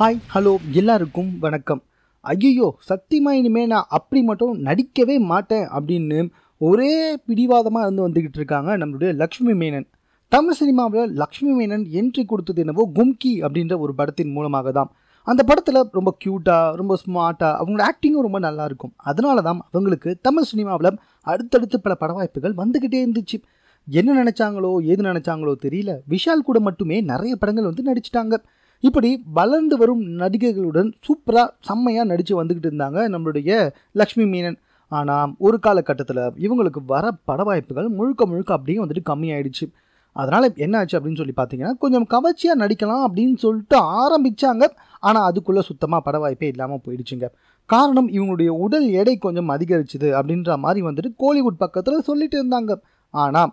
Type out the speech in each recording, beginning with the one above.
hi hello எல்லாருக்கும் வணக்கம் ஐயோ சத்தியமா இனிமேல் நான் அப்படி மட்டும் நடிக்கவே மாட்டேன் அப்படின்னு ஒரே பிடிவாதமாக இருந்து வந்துக்கிட்டு இருக்காங்க நம்மளுடைய லக்ஷ்மி மேனன் தமிழ் சினிமாவில் லக்ஷ்மி மேனன் என்ட்ரி கொடுத்தது என்னவோ கும்கி அப்படின்ற ஒரு படத்தின் மூலமாக தான் அந்த படத்தில் ரொம்ப க்யூட்டாக ரொம்ப ஸ்மார்ட்டாக அவங்களோட ஆக்டிங்கும் ரொம்ப நல்லாயிருக்கும் அதனால தான் அவங்களுக்கு தமிழ் சினிமாவில் அடுத்தடுத்து பல பட வாய்ப்புகள் வந்துக்கிட்டே இருந்துச்சு என்ன நினச்சாங்களோ ஏது நினச்சாங்களோ தெரியல விஷால் கூட மட்டுமே நிறைய படங்கள் வந்து நடிச்சிட்டாங்க இப்படி வளர்ந்து வரும் நடிகைகளுடன் சூப்பராக செம்மையாக நடித்து வந்துக்கிட்டு இருந்தாங்க நம்மளுடைய லக்ஷ்மி மீனன் ஆனால் ஒரு காலகட்டத்தில் இவங்களுக்கு வர பட வாய்ப்புகள் முழுக்க முழுக்க அப்படியே வந்துட்டு கம்மியாயிடுச்சு அதனால் என்ன ஆச்சு அப்படின்னு சொல்லி பார்த்தீங்கன்னா கொஞ்சம் கவர்ச்சியாக நடிக்கலாம் அப்படின்னு சொல்லிட்டு ஆரம்பித்தாங்க ஆனால் அதுக்குள்ளே சுத்தமாக பட வாய்ப்பே இல்லாமல் போயிடுச்சுங்க காரணம் இவங்களுடைய உடல் எடை கொஞ்சம் அதிகரிச்சுது அப்படின்ற மாதிரி வந்துட்டு கோலிவுட் பக்கத்தில் சொல்லிட்டு இருந்தாங்க ஆனால்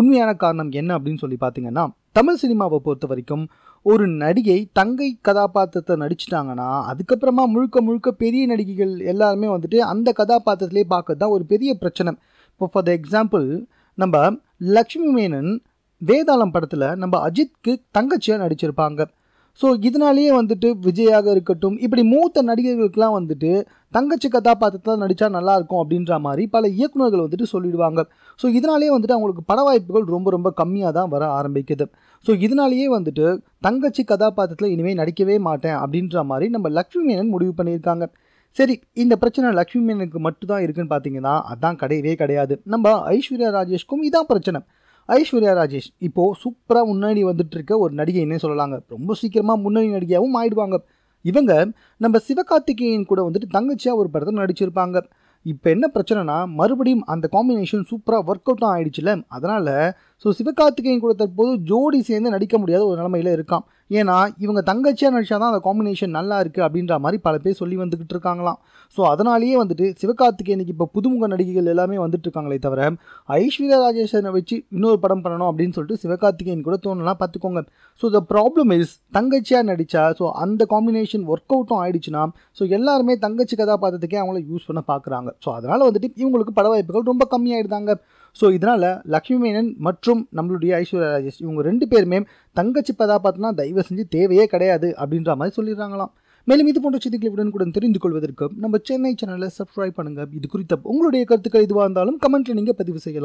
உண்மையான காரணம் என்ன அப்படின்னு சொல்லி பார்த்தீங்கன்னா தமிழ் சினிமாவை பொறுத்த வரைக்கும் ஒரு நடிகை தங்கை கதாபாத்திரத்தை நடிச்சிட்டாங்கன்னா அதுக்கப்புறமா முழுக்க முழுக்க பெரிய நடிகைகள் எல்லாருமே வந்துட்டு அந்த கதாபாத்திரத்திலே பார்க்கறது தான் ஒரு பெரிய பிரச்சனை இப்போ ஃபார் த எக்ஸாம்பிள் நம்ம லக்ஷ்மி மேனன் வேதாளம் படத்தில் நம்ம அஜித்க்கு தங்கச்சியாக நடிச்சிருப்பாங்க ஸோ இதனாலேயே வந்துட்டு விஜயாக இருக்கட்டும் இப்படி மூத்த நடிகர்களுக்கெலாம் வந்துட்டு தங்கச்சி கதாபாத்திரத்தில் நடித்தா நல்லாயிருக்கும் அப்படின்ற மாதிரி பல இயக்குநர்கள் வந்துட்டு சொல்லிடுவாங்க ஸோ இதனாலேயே வந்துட்டு அவங்களுக்கு பட வாய்ப்புகள் ரொம்ப ரொம்ப கம்மியாக தான் வர ஆரம்பிக்குது ஸோ இதனாலேயே வந்துட்டு தங்கச்சி கதாபாத்திரத்தில் இனிமேல் நடிக்கவே மாட்டேன் அப்படின்ற மாதிரி நம்ம லக்ஷ்மி மேனன் முடிவு பண்ணியிருக்காங்க சரி இந்த பிரச்சனை லக்ஷ்மி மேனனுக்கு மட்டும்தான் இருக்குதுன்னு பார்த்தீங்கன்னா அதான் கிடையவே கிடையாது நம்ம ஐஸ்வர்யா ராஜேஷ்க்கும் இதான் பிரச்சனை ஐஸ்வர்யா ராஜேஷ் இப்போது சூப்பராக முன்னாடி வந்துட்டு இருக்க ஒரு நடிகைன்னே சொல்லலாங்க ரொம்ப சீக்கிரமாக முன்னணி நடிகையாகவும் ஆயிடுவாங்க இவங்க நம்ம சிவகார்த்திகேயன் கூட வந்துட்டு தங்கச்சியாக ஒரு படத்தில் நடிச்சிருப்பாங்க இப்போ என்ன பிரச்சனைனா மறுபடியும் அந்த காம்பினேஷன் சூப்பராக ஒர்க் அவுட்டும் ஆகிடுச்சுல அதனால் ஸோ சிவகார்த்திகேயன் கூட தற்போது ஜோடி சேர்ந்து நடிக்க முடியாத ஒரு நிலமையில் இருக்கான் ஏன்னா இவங்க தங்கச்சியாக நடிச்சா தான் அந்த காம்பினேஷன் நல்லா இருக்குது அப்படின்ற மாதிரி பல பேர் சொல்லி வந்துக்கிட்டு இருக்காங்களாம் ஸோ அதனாலேயே வந்துட்டு சிவகார்த்திகேயனுக்கு இப்போ புதுமுக நடிகைகள் எல்லாமே வந்துட்டு இருக்காங்களே தவிர ஐஸ்வர்யா ராஜேஷனை வச்சு இன்னொரு படம் பண்ணணும் அப்படின்னு சொல்லிட்டு சிவகார்த்திகேயன் கூட தோணலாம் பார்த்துக்கோங்க ஸோ த ப்ராப்ளம் இஸ் தங்கச்சியாக நடித்தா ஸோ அந்த காம்பினேஷன் ஒர்க் அவுட்டும் ஆயிடுச்சுன்னா ஸோ எல்லாருமே தங்கச்சி கதாபாத்திரத்துக்கே அவங்கள யூஸ் பண்ண பார்க்குறாங்க ஸோ அதனால் வந்துட்டு இவங்களுக்கு பட வாய்ப்புகள் ரொம்ப கம்மியாகிடுதாங்க ஸோ இதனால் லக்ஷ்மி மேனன் மற்றும் நம்மளுடைய ஐஸ்வர்யா ராஜேஷ் இவங்க ரெண்டு பேருமே தங்கச்சி கதாபாத்திரம்லாம் தயவு செஞ்சு தேவையே கிடையாது அப்படின்ற மாதிரி சொல்லிடுறாங்களாம் மேலும் இது போன்ற செய்திகளை உடனுக்குடன் தெரிந்து கொள்வதற்கு நம்ம சென்னை சேனலை சப்ஸ்கிரைப் பண்ணுங்கள் இது குறித்த உங்களுடைய கருத்துக்கள் இதுவாக இருந்தாலும் கமெண்ட்டில் நீங்கள் பதிவு செய்யலாம்